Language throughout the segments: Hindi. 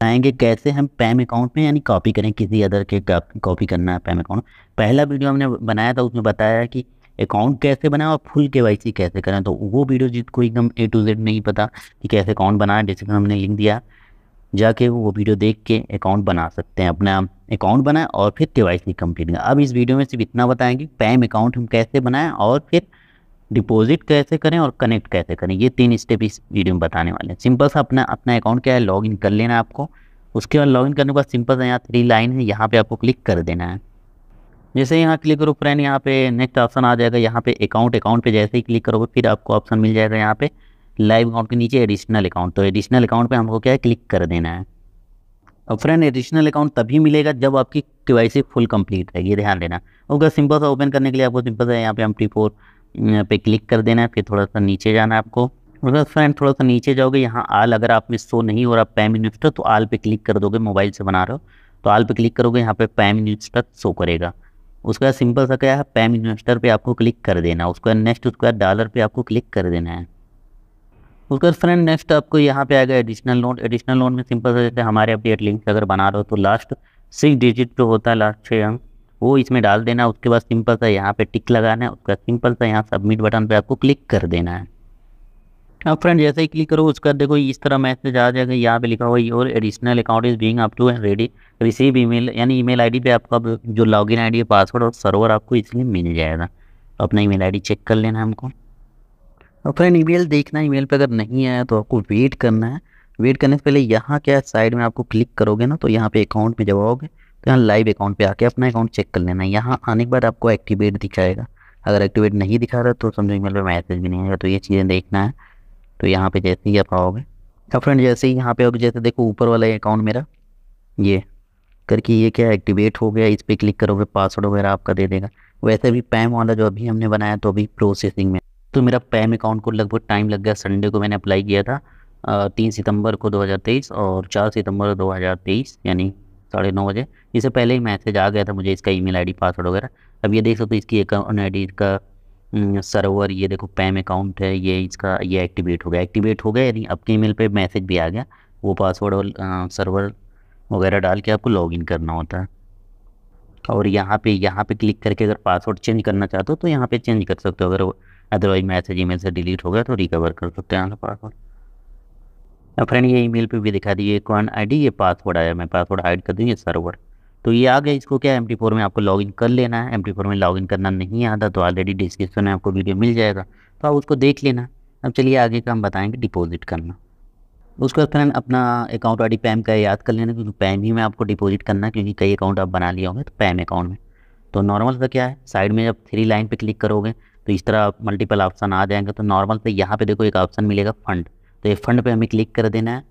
बताएंगे कैसे हम पैम अकाउंट में यानी कॉपी करें किसी अदर के कॉपी करना है पैम अकाउंट पहला वीडियो हमने बनाया था उसमें बताया कि अकाउंट कैसे बनाएं और फुल के कैसे करें तो वो वीडियो जिसको एकदम ए टू जेड नहीं पता कि कैसे अकाउंट बनाएं डिस्क्रिप्शन हमने लिंक दिया जाके वो वीडियो देख के अकाउंट बना सकते हैं अपना अकाउंट बनाएं और फिर के वाई सी कम्प्लीट करें अब इस वीडियो में सिर्फ इतना बताएंगे पैम अकाउंट हम कैसे बनाएं और फिर डिपॉजिट कैसे करें और कनेक्ट कैसे करें ये तीन स्टेप इस वीडियो में बताने वाले हैं सिंपल सा अपना अपना अकाउंट क्या है लॉगिन कर लेना है आपको उसके बाद लॉगिन करने के बाद सिंपल सा यहाँ थ्री लाइन है यहाँ पे आपको क्लिक कर देना है जैसे यहाँ क्लिक करो फ्रेंड यहाँ पे नेक्स्ट ऑप्शन आ जाएगा यहाँ पे अकाउंट अकाउंट पे जैसे ही क्लिक करोगे फिर आपको ऑप्शन मिल जाएगा यहाँ पे लाइव अकाउंट के नीचे एडिशनल अकाउंट तो एडिशनल अकाउंट पर हमको क्या है क्लिक कर देना है और फ्रेंड एडिशनल अकाउंट तभी मिलेगा जब आपकी के फुल कंप्लीट है ये ध्यान देना उसका सिंपल सा ओपन करने के लिए आपको सिंपल सा यहाँ पे एम टी फोर पे क्लिक कर देना है फिर थोड़ा सा नीचे जाना है आपको अगर फ्रेंड थोड़ा सा नीचे जाओगे यहाँ आल अगर आप में शो तो नहीं हो रहा पैम इन्वेस्टर तो आल पे क्लिक कर दोगे मोबाइल से बना रहे हो तो आल पे क्लिक करोगे यहाँ पे पैम इन्वेस्टर शो करेगा उसके बाद सिंपल सा क्या है पैम इन्वेस्टर पर आपको क्लिक कर देना उसके बाद नेक्स्ट उसके बाद डॉलर पर आपको क्लिक कर देना है उसके बाद फ्रेंड नेक्स्ट आपको यहाँ पे आएगा एडिशनल लोन एडिशनल लोन में सिंपल सा जैसे हमारे अपडेट लिंक अगर बना रहे हो तो लास्ट सिक्स डिजिट जो होता है लास्ट छः अंक वो इसमें डाल देना उसके बाद सिंपल सा यहाँ पे टिक लगाना है उसका सिंपल सा यहाँ सबमिट बटन पे आपको क्लिक कर देना है अब फ्रेंड जैसे ही क्लिक करो उसका देखो इस तरह मैसेज आ जाएगा यहाँ पे लिखा हुआ your additional account is being up to and ready receive email यानी ईमेल आईडी पे आपका जो लॉगिन आईडी है पासवर्ड और सर्वर आपको इसलिए मिल जाएगा तो अपना ईमेल आईडी चेक कर लेना हमको और फ्रेंड मेल देखना मेल पर अगर नहीं आया तो आपको वेट करना है वेट करने से पहले यहाँ क्या साइड में आपको क्लिक करोगे ना तो यहाँ पे अकाउंट में जब आओगे तो यहाँ लाइव अकाउंट पे आके अपना अकाउंट चेक कर लेना यहाँ आने के बाद आपको एक्टिवेट दिखाएगा अगर एक्टिवेट नहीं दिखा रहा तो समझो मेरे पे मैसेज भी नहीं आएगा तो ये चीज़ें देखना है तो यहाँ पे जैसे ही आप आओगे तो फ्रेंड जैसे ही यहाँ पे आओगे जैसे देखो ऊपर वाला अकाउंट मेरा ये करके ये क्या एक्टिवेट हो गया इस पर क्लिक करोगे पासवर्ड वगैरह आपका दे देगा वैसे भी पैम वाला जो अभी हमने बनाया तो अभी प्रोसेसिंग में तो मेरा पैम अकाउंट को लगभग टाइम लग गया संडे को मैंने अप्लाई किया था तीन सितंबर को 2023 और चार सितंबर 2023 यानी साढ़े नौ बजे इससे पहले ही मैसेज आ गया था मुझे इसका ईमेल आईडी पासवर्ड वगैरह अब ये देख सकते हो इसकी अकाउंट आई का सर्वर ये देखो पैम अकाउंट है ये इसका ये एक्टिवेट हो गया एक्टिवेट हो गया यानी आपके ईमेल पर मैसेज भी आ गया वो पासवर्ड और सर्वर वगैरह डाल के आपको इन करना होता है और यहाँ पे यहाँ पे क्लिक करके अगर पासवर्ड चेंज करना चाहते हो तो यहाँ पे चेंज कर सकते हो अगर अदरवाइज मैसेज ईमेल से डिलीट हो गया तो रिकवर कर सकते हैं पासवर्ड अब फ्रेंड ये ईमेल पे भी दिखा दिए कौन आईडी ये पासवर्ड आया मैं पासवर्ड हाइड कर दूँ ये सर्वर तो ये आ गया इसको क्या एम फोर में आपको लॉगिन कर लेना है एम फोर में लॉगिन करना नहीं आता तो ऑलरेडी डिस्क्रिप्शन में आपको वीडियो मिल जाएगा तो आप उसको देख लेना अब चलिए आगे का हम बताएँगे डिपोज़िट करना उसके बाद फ्रेंड अपना अकाउंट आई पैम का याद कर लेना क्योंकि पैम ही में आपको डिपोज़िट करना है क्योंकि कई अकाउंट आप बना लिए होंगे तो पैम अकाउंट में तो नॉर्मल का क्या है साइड में जब थ्री लाइन पर क्लिक करोगे तो इस तरह मल्टीपल ऑप्शन आ जाएंगे तो नॉर्मल से यहाँ पे देखो एक ऑप्शन मिलेगा फंड तो ये फंड पे हमें क्लिक कर देना है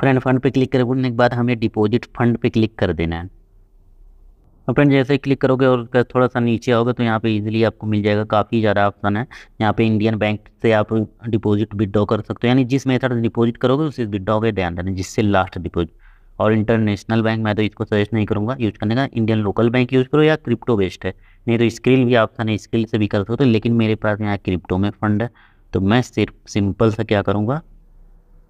फ्रेंड फंड पे क्लिक करने के बाद हमें डिपॉजिट फंड पे क्लिक कर देना है और तो फ्रेंड जैसे ही क्लिक करोगे और थोड़ा सा नीचे आओगे तो यहाँ पे इजीली आपको मिल जाएगा काफ़ी ज़्यादा ऑप्शन है यहाँ पे इंडियन बैंक से आप डिपॉजिट विड्रॉ कर सकते हो यानी जिस मेथड से डिपॉजिट करोगे उसे विड्रॉ के ध्यान देना जिससे लास्ट डिपोजिट और इंटरनेशनल बैंक मैं तो इसको सजेस्ट नहीं करूँगा यूज़ करने का इंडियन लोकल बैंक यूज़ करो या क्रिप्टो बेस्ड है नहीं तो स्किल भी ऑप्शन है स्किल से भी कर सकते हो लेकिन मेरे पास यहाँ क्रिप्टो में फंड है तो मैं सिर्फ सिंपल सा क्या करूँगा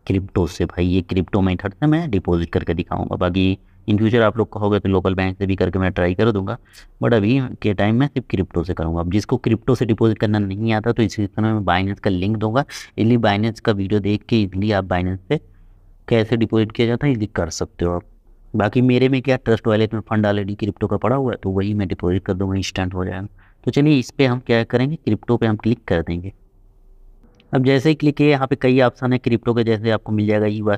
क्रिप्टो से भाई ये क्रिप्टो मेथड से मैं डिपॉजिट करके दिखाऊंगा बाकी इन फ्यूचर आप लोग कहोगे तो लोकल बैंक से भी करके मैं ट्राई कर दूंगा बट अभी के टाइम मैं सिर्फ क्रिप्टो से करूँगा अब जिसको क्रिप्टो से डिपॉजिट करना नहीं आता तो इसी समय मैं बाइनेंस का लिंक दूंगा इसलिए बाइनेंस का वीडियो देख के इसलिए आप बाइनेंस से कैसे डिपॉजिट किया जाता है इजली कर सकते हो आप बाकी मेरे में क्या ट्रस्ट वॉलेट में फंड ऑलरेडी क्रिप्टो का पड़ा हुआ है तो वही मैं डिपॉजिट कर दूंगा इंस्टेंट हो जाएगा तो चलिए इस पर हम क्या करेंगे क्रिप्टो पर हम क्लिक कर देंगे अब जैसे ही क्लिक किए यहाँ पे कई ऑप्शन है क्रिप्टो के जैसे आपको मिल जाएगा U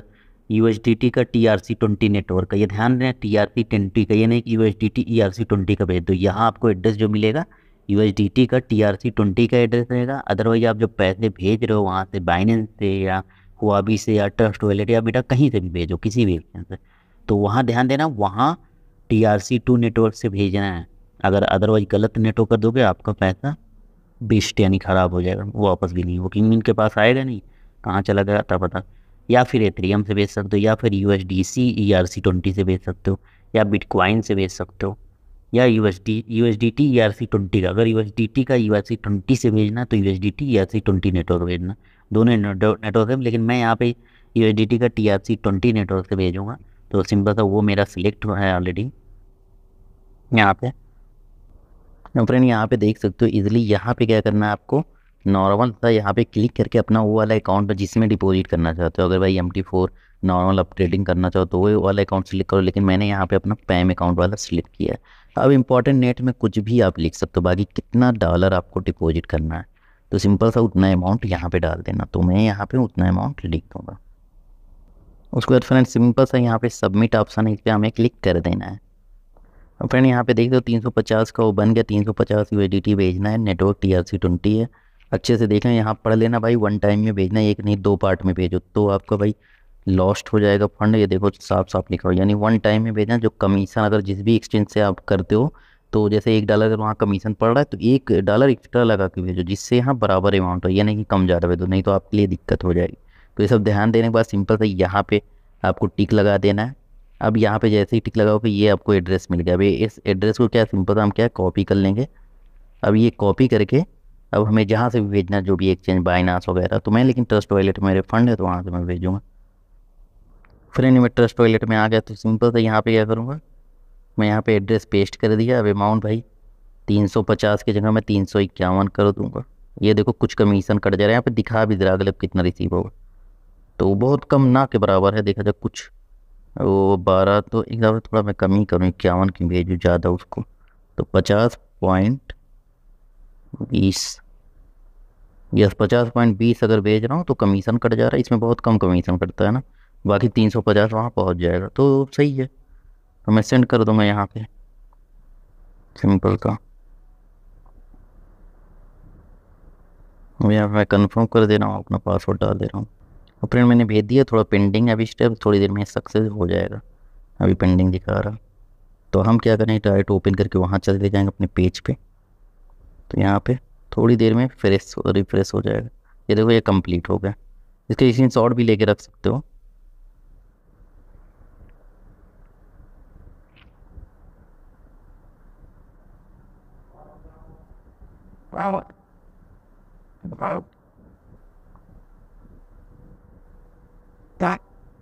U S D T का T R C twenty network का ये ध्यान रहे टी आर पी ट्वेंटी का ये नहीं U S D T E R C twenty का भेज दो यहाँ आपको एड्रेस जो मिलेगा यू एस डी टी का टी आर सी ट्वेंटी का एड्रेस रहेगा अदरवाइज आप जो पैसे भेज रहे हो वहाँ से बाइनेंस से या कुआबी से या ट्रस्ट वॉलेट या बेटा कहीं से भी भेजो किसी भी ऑप्शन से तो वहाँ ध्यान देना वहाँ T R C two network से भेजना है अगर अदरवाइज गलत नेटवर्क कर दोगे आपका पैसा बेस्ट यानी ख़राब हो जाएगा वो वापस भी नहीं वो किंग इनके पास आएगा नहीं कहाँ चला गया था पता या फिर एथेरियम से बेच सकते हो या फिर U S D C E R C twenty से बेच सकते हो या बिटकॉइन से बेच सकते हो या U S D U S D T E R C twenty का अगर यू एस डी टी का यू आर सी ट्वेंटी से भेजना तो U S D T E R C twenty network भेजना दोनों नेटवर्क है लेकिन मैं यहाँ पे यू एस डी टी का T R C twenty network से भेजूँगा तो सिंपल सा वो मेरा सिलेक्ट हुआ है ऑलरेडी यहाँ पे फ्रेंड यहाँ पे देख सकते हो इजिली यहाँ पे क्या करना है आपको नॉर्मल था यहाँ पे क्लिक करके अपना वो वाला अकाउंट जिसमें डिपॉजिट करना चाहते हो अगर भाई M T four normal updating करना चाहो तो वो वाला अकाउंट सेलेक्ट करो लेकिन मैंने यहाँ पे अपना पैम अकाउंट वाला सिलेक्ट किया है अब इंपॉर्टेंट नेट में कुछ भी आप लिख सकते हो बाकी कितना डॉलर आपको डिपॉजिट करना है तो सिंपल सा उतना अमाउंट यहाँ पे डाल देना तो मैं यहाँ पे उतना अमाउंट लिख दूँगा उसके बाद फ्रेंड सिंपल सा यहाँ पर सबमिट ऑप्शन है इस पर हमें क्लिक कर देना है फ्रेंड यहाँ पे देख दो तीन सौ पचास का वो बन गया तीन सौ पचास यू भेजना है network T R C twenty है अच्छे से लें यहाँ पढ़ लेना भाई वन टाइम में भेजना एक नहीं दो पार्ट में भेजो तो आपका भाई लॉस्ट हो जाएगा फंड ये देखो साफ साफ लिखा हो यानी वन टाइम में भेजना जो कमीशन अगर जिस भी एक्सचेंज से आप करते हो तो जैसे एक डॉलर अगर वहाँ कमीशन पड़ रहा है तो एक डॉलर एक्स्ट्रा लगा के भेजो जिससे यहाँ बराबर अमाउंट हो यानी नहीं कि कम ज़्यादा भेजो तो नहीं तो आपके लिए दिक्कत हो जाएगी तो ये सब ध्यान देने के बाद सिंपल से यहाँ पे आपको टिक लगा देना है अब यहाँ पे जैसे ही टिक लगाओगे ये आपको एड्रेस मिल गया अभी इस एड्रेस को क्या सिंपल हम क्या कॉपी कर लेंगे अब ये कॉपी करके अब हमें जहाँ से भी भेजना जो भी एक्सचेंज बाइनास वगैरह तो मैं लेकिन ट्रस्ट वॉलेट मेरे फंड है तो वहाँ से मैं भेजूँगा फ्रेंड मैं ट्रस्ट वॉलेट में आ गया तो सिंपल से यहाँ पर क्या करूँगा मैं यहाँ पर एड्रेस पेस्ट कर दिया अब अमाउंट भाई तीन सौ पचास की जगह मैं तीन सौ इक्यावन कर दूँगा ये देखो कुछ कमीशन कट जा रहा है यहाँ पर दिखा भी जरा अगले कितना रिसीव होगा तो बहुत कम ना के बराबर है देखा जाए कुछ वो बारह तो एक दफ़ा थोड़ा मैं कम ही करूँ इक्यावन की भेजूँ ज़्यादा उसको तो पचास पॉइंट बीस यस पचास पॉइंट बीस अगर भेज रहा हूँ तो कमीशन कट जा रहा है इसमें बहुत कम कमीशन कटता है ना बाकी तीन सौ पचास वहाँ पहुँच जाएगा तो सही है तो मैं सेंड कर दूँगा यहाँ पे सिंपल का मैं कंफर्म कर दे रहा हूँ अपना पासवर्ड डाल दे रहा हूँ और प्रिंट मैंने भेज दिया थोड़ा पेंडिंग अभी स्टेप थोड़ी देर में सक्सेस हो जाएगा अभी पेंडिंग दिखा रहा तो हम क्या करें डायरेक्ट ओपन करके वहाँ चले जाएंगे अपने पेज पे तो यहाँ पे थोड़ी देर में फ्रेश रिफ्रेश हो जाएगा ये देखो ये कंप्लीट हो गया इसके स्क्रीन शॉट भी लेके रख सकते हो Wow. Wow. that,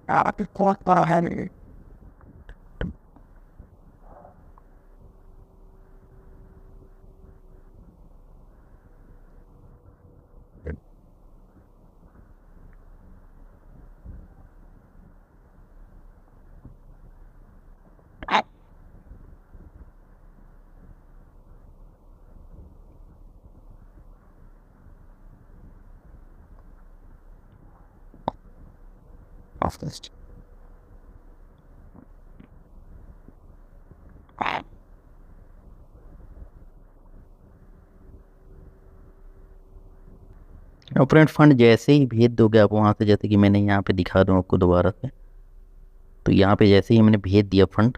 uh, I could talk about having first. ऑपरेंट फंड जैसे ही भेज दोगे आप वहाँ से जैसे कि मैंने यहाँ पे दिखा दूँ आपको दोबारा से तो यहाँ पे जैसे ही मैंने भेज दिया फंड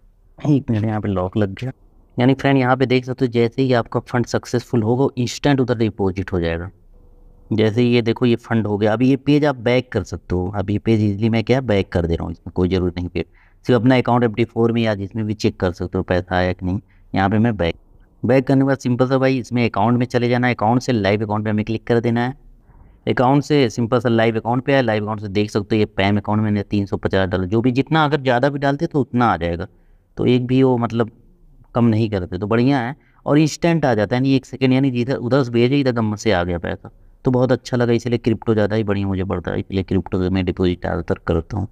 एक मिनट यहाँ पे लॉक लग गया यानी फ्रेंड यहाँ पे देख सकते हो जैसे ही आपका फंड सक्सेसफुल होगा इंस्टेंट उधर डिपॉजिट हो जाएगा जैसे ये देखो ये फंड हो गया अभी ये पेज आप बैक कर सकते हो अब ये पेज इजली मैं क्या बैक कर दे रहा हूँ इसमें कोई ज़रूरत नहीं पेज सिर्फ अपना अकाउंट एफ फोर में या जिसमें भी चेक कर सकते हो पैसा आया कि नहीं यहाँ पे मैं बैक बैक करने के बाद सिंपल सा भाई इसमें अकाउंट में चले जाना है अकाउंट से लाइव अकाउंट पर हमें क्लिक कर देना है अकाउंट से सिंपल सा लाइव अकाउंट पे आया लाइव अकाउंट से देख सकते हो ये पैम अकाउंट में तीन सौ पचास डाला जो भी जितना अगर ज़्यादा भी डालते तो उतना आ जाएगा तो एक भी वो मतलब कम नहीं करते तो बढ़िया है और इंस्टेंट आ जाता है यानी एक सेकेंड यानी जिधर उधर से भेजे इधर गम से आ गया पैसा तो बहुत अच्छा लगा इसलिए क्रिप्टो ज़्यादा ही बढ़िया मुझे पड़ता है इसलिए क्रिप्टो में डिपॉजिट ज़्यादातर करता हूँ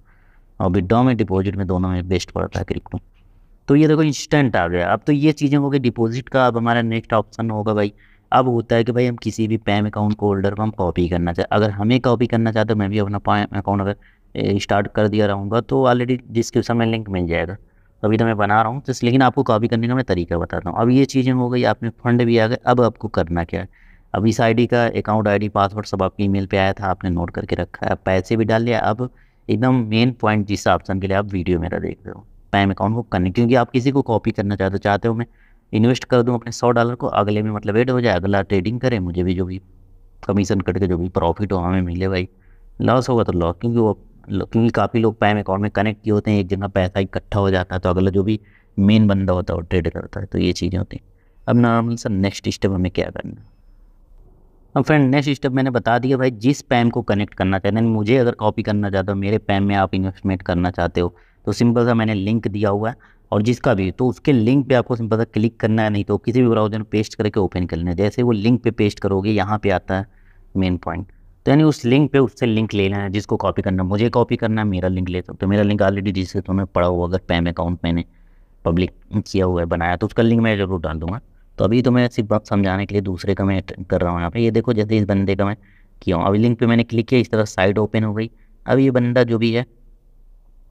और विड्रॉ में डिपॉजिट में दोनों में बेस्ट पड़ता है क्रिप्टो तो ये देखो इंस्टेंट आ गया अब तो ये चीज़ें हो गई डिपॉजिट का अब हमारा नेक्स्ट ऑप्शन होगा भाई अब होता है कि भाई हम किसी भी पैम अकाउंट को होल्डर को हम कॉपी करना चाहें अगर हमें कॉपी करना चाहते मैं भी अपना पैम अकाउंट अगर स्टार्ट कर दिया रहूँगा तो ऑलरेडी डिस्क्रिप्शन में लिंक मिल जाएगा अभी तो मैं बना रहा हूँ तो लेकिन आपको कॉपी करने का मैं तरीका बताता हूँ अब ये चीज़ें हो गई आप में फंड भी आ गए अब आपको करना क्या है अब इस आई का अकाउंट आई पासवर्ड सब आपके ई मेल आया था आपने नोट करके रखा है पैसे भी डाल लिया अब एकदम मेन पॉइंट जिस ऑप्शन के लिए आप वीडियो मेरा देख रहे हो पैम अकाउंट बुक करने क्योंकि आप किसी को कॉपी करना चाहते हो चाहते हो मैं इन्वेस्ट कर दूँ अपने सौ डॉलर को अगले में मतलब एड हो जाए अगला ट्रेडिंग करें मुझे भी जो भी कमीशन कट के जो भी प्रॉफिट हो हाँ, हमें मिले भाई लॉस होगा तो लॉस क्योंकि वो क्योंकि काफ़ी लोग पैम अकाउंट में कनेक्ट किए होते हैं एक जगह पैसा इकट्ठा हो जाता है तो अगला जो भी मेन बंदा होता है वो ट्रेड करता है तो ये चीज़ें होती हैं अब नॉर्मल सर नेक्स्ट स्टेप हमें क्या करना है अब फ्रेंड नेक्स्ट स्टेप मैंने बता दिया भाई जिस पैम को कनेक्ट करना चाहते हैं मुझे अगर कॉपी करना चाहते हो मेरे पैम में आप इन्वेस्टमेंट करना चाहते हो तो सिंपल सा मैंने लिंक दिया हुआ है और जिसका भी तो उसके लिंक पे आपको सिंपल सा क्लिक करना है नहीं तो किसी भी ब्राउजर में पेस्ट करके ओपन कर लेना जैसे वो लिंक पे पेस्ट करोगे यहाँ पे आता है मेन पॉइंट तो यानी उस लिंक पे उससे लिंक ले लेना है जिसको कॉपी करना मुझे कॉपी करना है मेरा लिंक ले सकते तो मेरा लिंक ऑलरेडी जिससे मैं पढ़ा हुआ अगर पैम अकाउंट मैंने पब्लिक किया हुआ है बनाया तो उसका लिंक मैं ज़रूर डाल दूँगा तो अभी तो मैं सिर्फ बात समझाने के लिए दूसरे का मैं कर रहा हूँ यहाँ पे ये देखो जैसे इस बंदे का मैं किया हूँ अभी लिंक पे मैंने क्लिक किया इस तरह साइट ओपन हो गई अब ये बंदा जो भी है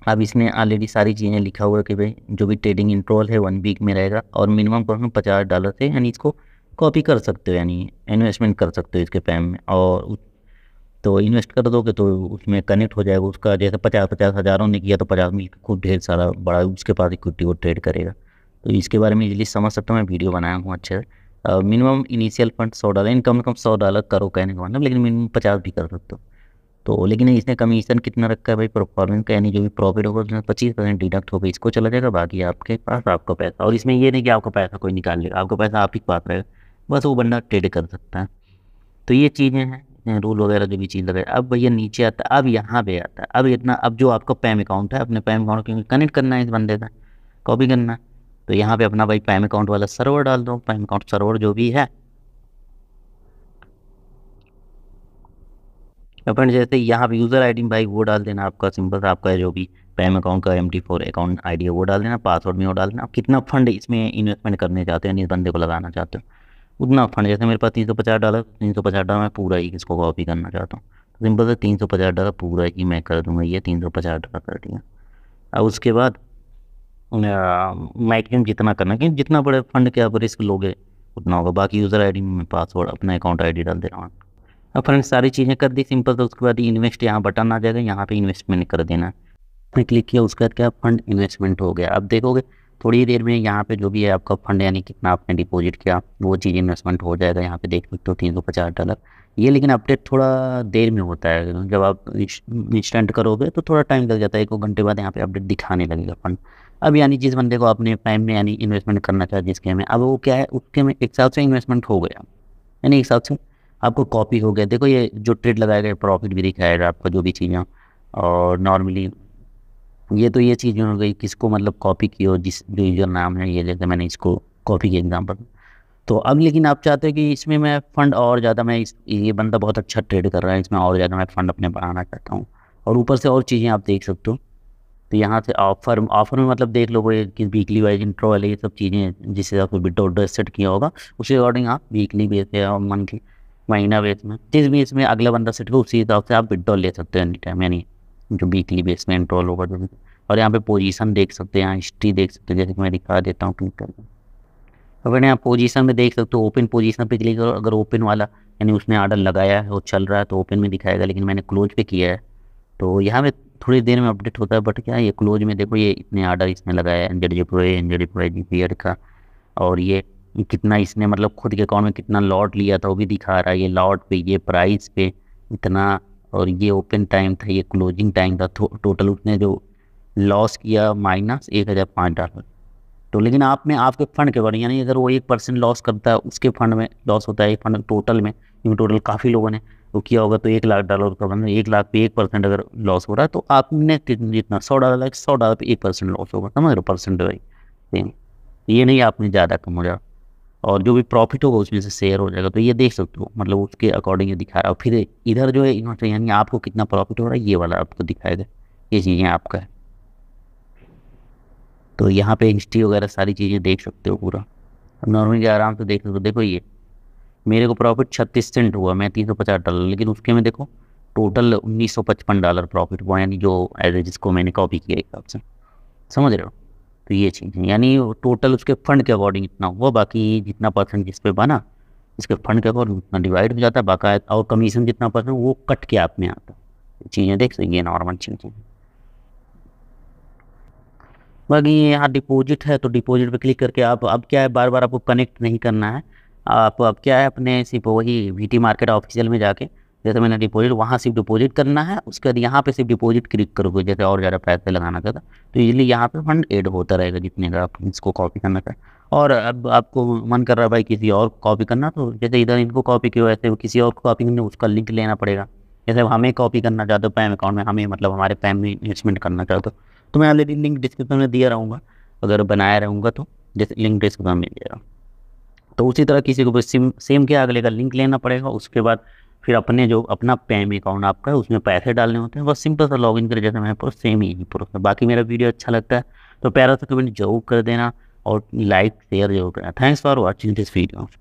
अब इसने ऑलरेडी सारी चीज़ें लिखा हुआ है कि भाई जो भी ट्रेडिंग इंट्रोल है वन वीक में रहेगा और मिनिमम कॉस्ट पचास डॉलर से यानी इसको कॉपी कर सकते हो यानी इन्वेस्टमेंट कर सकते हो इसके पैम में और तो इन्वेस्ट कर दोगे तो उसमें कनेक्ट हो जाएगा उसका जैसे पचास पचास हज़ारों ने किया तो पचास मिल खूब ढेर सारा बड़ा उसके पास इक्विटी वो ट्रेड करेगा तो इसके बारे में इजिली समझ सकता हूँ मैं वीडियो बनाया हूँ अच्छे मिनिमम इनिशियल फंड सौ डॉलर इन कम से कम सौ डॉलर करो कहने का मतलब लेकिन मिनिमम पचास भी कर सकते हो तो लेकिन इसने कमीशन कितना रखा है भाई परफॉर्मेंस का यानी जो भी प्रॉफिट होगा उसमें पच्चीस परसेंट डिडक्ट होगा इसको चला जाएगा बाकी आपके पास आपका पैसा और इसमें ये नहीं कि आपका पैसा कोई निकाल लेगा आपका पैसा आप ही पास रहेगा बस वो बंदा ट्रेड कर सकता है तो ये चीज़ें हैं रूल वगैरह जो भी चीज़ लगे अब भैया नीचे आता है अब यहाँ पे आता है अब इतना अब जो आपका पैम अकाउंट है अपने पैम अकाउंट क्योंकि कनेक्ट करना है इस बंदे का कॉपी करना है तो यहाँ पे अपना भाई पैम अकाउंट वाला सर्वर डाल दो पैम अकाउंट सर्वर जो भी है अपन जैसे यहाँ पे यूज़र आईडी भाई वो डाल देना आपका सिंपल आपका जो भी पैम अकाउंट का M T four account ID है वो डाल देना पासवर्ड में वो डाल देना आप कितना फंड इसमें इन्वेस्टमेंट करने चाहते हो यानी इस बंदे को लगाना चाहते हो उतना फंड जैसे मेरे पास तीन सौ पचास डॉलर तीन सौ पचास डॉलर मैं पूरा ही इसको कॉपी करना चाहता हूँ सिंपल से तीन सौ पचास डॉलर पूरा ही मैं कर दूँगा ये तीन सौ पचास डॉलर कर दिया अब उसके बाद मैक्म जितना करना क्योंकि जितना बड़े फंड के आप रिस्क लोगे उतना होगा बाकी यूज़र आईडी में पासवर्ड अपना अकाउंट आईडी डाल दे रहा हूँ अब फ्रेंड सारी चीज़ें कर दी सिंपल तो उसके बाद इन्वेस्ट यहाँ बटन आ जाएगा यहाँ पे इन्वेस्टमेंट कर देना मैं क्लिक किया उसके बाद क्या फंड इन्वेस्टमेंट हो गया अब देखोगे थोड़ी देर में यहाँ पे जो भी है आपका फंड यानी कितना आपने डिपॉजिट किया वो चीज़ इन्वेस्टमेंट हो जाएगा यहाँ पे देख सकते हो तीन सौ पचास डॉलर ये लेकिन अपडेट थोड़ा देर में होता है जब आप इंस्टेंट करोगे तो थोड़ा टाइम लग जाता है एक घंटे बाद यहाँ पे अपडेट दिखाने लगेगा फंड अब यानी जिस बंदे को आपने टाइम में यानी इन्वेस्टमेंट करना चाहिए जिसके में अब वो क्या है उसके में एक हिसाब से इन्वेस्टमेंट हो गया यानी एक हिसाब से आपको कॉपी हो गया देखो ये जो ट्रेड लगाया गया प्रॉफिट भी दिखाएगा आपका जो भी चीज़ें और नॉर्मली ये तो ये चीज़ हो गई किसको मतलब कॉपी की हो जिस जो यूज़र नाम है ये जैसे मैंने इसको कॉपी की एग्जाम्पल तो अब लेकिन आप चाहते हो कि इसमें मैं फ़ंड और ज़्यादा मैं इस ये बंदा बहुत अच्छा ट्रेड कर रहा है इसमें और ज़्यादा मैं फ़ंड अपने बनाना चाहता हूँ और ऊपर से और चीज़ें आप देख सकते हो तो यहाँ से ऑफर ऑफर में मतलब देख लो कि वीकली वाइज इंट्रो वाले ये सब चीज़ें जिससे आपको विडो उडो सेट किया होगा उसके अकॉर्डिंग आप वीकली बेस पे और मंथली महीना बेस में जिस बेस में अगला बंदा सेट हो उसी हिसाब से आप विड्रॉ ले सकते हो एनी टाइम यानी जो वीकली बेस में इंट्रोल होगा जो और यहाँ पे पोजीशन देख सकते हैं यहाँ हिस्ट्री देख सकते हैं जैसे मैं दिखा देता हूँ क्लिक करके अगर यहाँ पोजीशन में देख सकते हो ओपन पोजीशन पे क्लिक करो अगर ओपन वाला यानी उसने आर्डर लगाया है वो चल रहा है तो ओपन में दिखाएगा लेकिन मैंने क्लोज पे किया है तो यहाँ पे थोड़ी देर में अपडेट होता है बट क्या ये क्लोज में देखो ये इतने आर्डर इसने लगाया है एन प्रो डी प्रो जी का और ये कितना इसने मतलब खुद के अकाउंट में कितना लॉट लिया था वो भी दिखा रहा है ये लॉट पे ये प्राइस पे इतना और ये ओपन टाइम था ये क्लोजिंग टाइम था टोटल तो उसने जो लॉस किया माइनस एक हज़ार पाँच डॉलर तो लेकिन आप में आपके फंड के अकॉर्डिंग यानी अगर वो एक परसेंट लॉस करता है उसके फंड में लॉस होता है एक फंड टोटल में क्योंकि टोटल काफ़ी लोगों ने वो किया होगा तो एक लाख डॉलर का बंद एक लाख पे एक परसेंट अगर लॉस हो रहा है तो आपने जितना सौ डॉलर लाख सौ डॉलर पे एक परसेंट लॉस होगा समझ रहे परसेंट वाई सेम तो ये नहीं आपने ज़्यादा कम हो जाएगा और जो भी प्रॉफिट होगा उसमें से शेयर हो जाएगा तो ये देख सकते हो मतलब उसके अकॉर्डिंग ये दिखा रहा है फिर इधर जो है यानी आपको कितना प्रॉफिट हो रहा है ये वाला आपको दिखाएगा ये चीज़ें आपका है तो यहाँ पे हिस्ट्री वगैरह सारी चीज़ें देख सकते हो पूरा अब नॉर्मली आराम से देख सकते हो देखो ये मेरे को प्रॉफिट छत्तीस सेंट हुआ मैं तीन सौ पचास डॉलर लेकिन उसके में देखो टोटल उन्नीस सौ पचपन डॉलर प्रॉफिट हुआ यानी जो ए जिसको मैंने कॉपी किया एक आपसे समझ रहे हो तो ये चीज़ है यानी टोटल उसके फंड के अकॉर्डिंग इतना हुआ बाकी जितना परसेंट जिस पर बना इसके फंड के अकॉर्डिंग उतना डिवाइड हो जाता है बाकायदा और कमीशन जितना परसेंट वो कट के आप में आता है चीज़ें देख सकेंगे नॉर्मल चीज़ें बाकी यहाँ डिपॉजिट है तो डिपॉजिट पे क्लिक करके आप अब क्या है बार बार आपको कनेक्ट नहीं करना है आप अब क्या है अपने सिर्फ वही वी मार्केट ऑफिशियल में जाके जैसे मैंने डिपॉजिट वहाँ सिर्फ डिपॉजिट करना है उसके बाद यहाँ पे सिर्फ डिपॉजिट क्लिक करोगे जैसे और ज़्यादा पैसे लगाना चाहता तो इजिली यहाँ पे फंड ऐड होता रहेगा जितने का आप इसको कॉपी करना था और अब आपको मन कर रहा है भाई किसी और कॉपी करना तो जैसे इधर इनको कॉपी की वैसे किसी और कॉपी करना उसका लिंक लेना पड़ेगा जैसे हमें कॉपी करना चाहते हो पैम अकाउंट में हमें मतलब हमारे पैम में इन्वेस्टमेंट करना चाहते हो तो मैं ऑलरेडी लिंक डिस्क्रिप्शन में दिया रहूँगा अगर बनाया रहूँगा तो जैसे लिंक डिस्क्रिप्शन में दिया रहा तो उसी तरह किसी को सिम सेम के अगले का लिंक लेना पड़ेगा उसके बाद फिर अपने जो अपना पेम अकाउंट आपका है उसमें पैसे डालने होते हैं बस सिंपल सा लॉगिन करें जैसे मैं पूरा सेम ही प्रोसेस बाकी मेरा वीडियो अच्छा लगता है तो प्यारा से कमेंट जरूर कर देना और लाइक शेयर जरूर करना thanks for watching this video